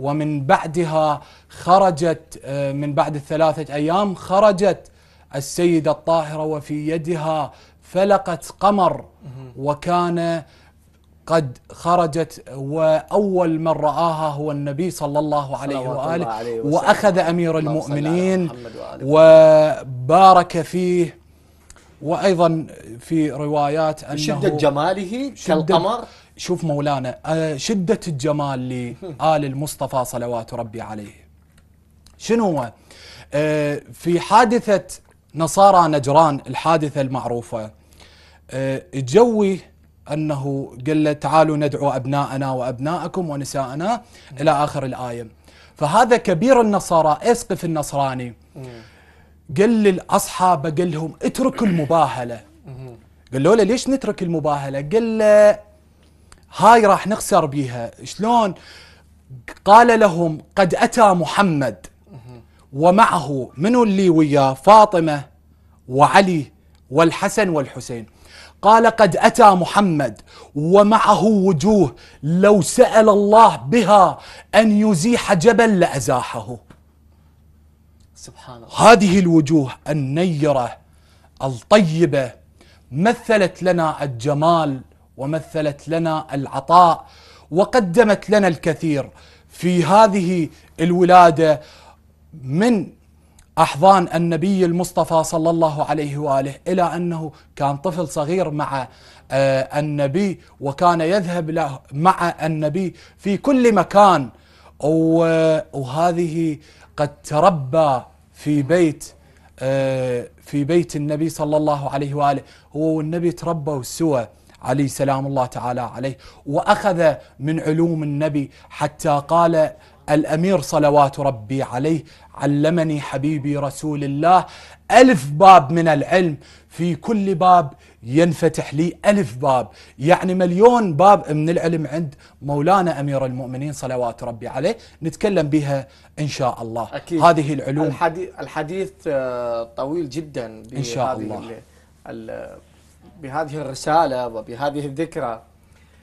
ومن بعدها خرجت آه، من بعد الثلاثة أيام خرجت السيدة الطاهرة وفي يدها فلقت قمر وكان قد خرجت وأول من رآها هو النبي صلى الله عليه وآله عليه وأخذ أمير المؤمنين وبارك فيه وأيضا في روايات أنه شدة جماله كالقمر شوف مولانا آه، شدة الجمال لآل المصطفى صلوات ربي عليه شنو هو آه، في حادثة نصارى نجران الحادثة المعروفة آه، الجوي أنه قال له تعالوا ندعو أبناءنا وأبناءكم ونساءنا إلى آخر الآية فهذا كبير النصارى أسقف النصراني قال للأصحاب قال لهم اتركوا المباهلة قالوا له ليش نترك المباهلة قال له هاي راح نخسر بيها شلون قال لهم قد أتى محمد ومعه من اللي وياه فاطمة وعلي والحسن والحسين قال قد أتى محمد ومعه وجوه لو سأل الله بها أن يزيح جبل لأزاحه سبحان الله هذه الوجوه النيرة الطيبة مثلت لنا الجمال ومثلت لنا العطاء وقدمت لنا الكثير في هذه الولاده من احضان النبي المصطفى صلى الله عليه واله الى انه كان طفل صغير مع آه، النبي وكان يذهب له مع النبي في كل مكان وهذه قد تربى في بيت آه، في بيت النبي صلى الله عليه واله هو والنبي تربوا سوى علي سلام الله تعالى عليه واخذ من علوم النبي حتى قال الامير صلوات ربي عليه علمني حبيبي رسول الله الف باب من العلم في كل باب ينفتح لي ألف باب يعني مليون باب من العلم عند مولانا أمير المؤمنين صلوات ربي عليه نتكلم بها إن شاء الله أكيد هذه العلوم الحديث, الحديث آه، طويل جدا إن شاء الله بهذه الرسالة وبهذه الذكرى